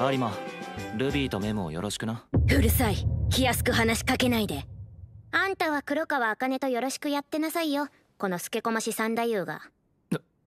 有馬ルビーとメモをよろしくなうるさい気安く話しかけないであんたは黒川茜とよろしくやってなさいよこのスケコマシ三太夫が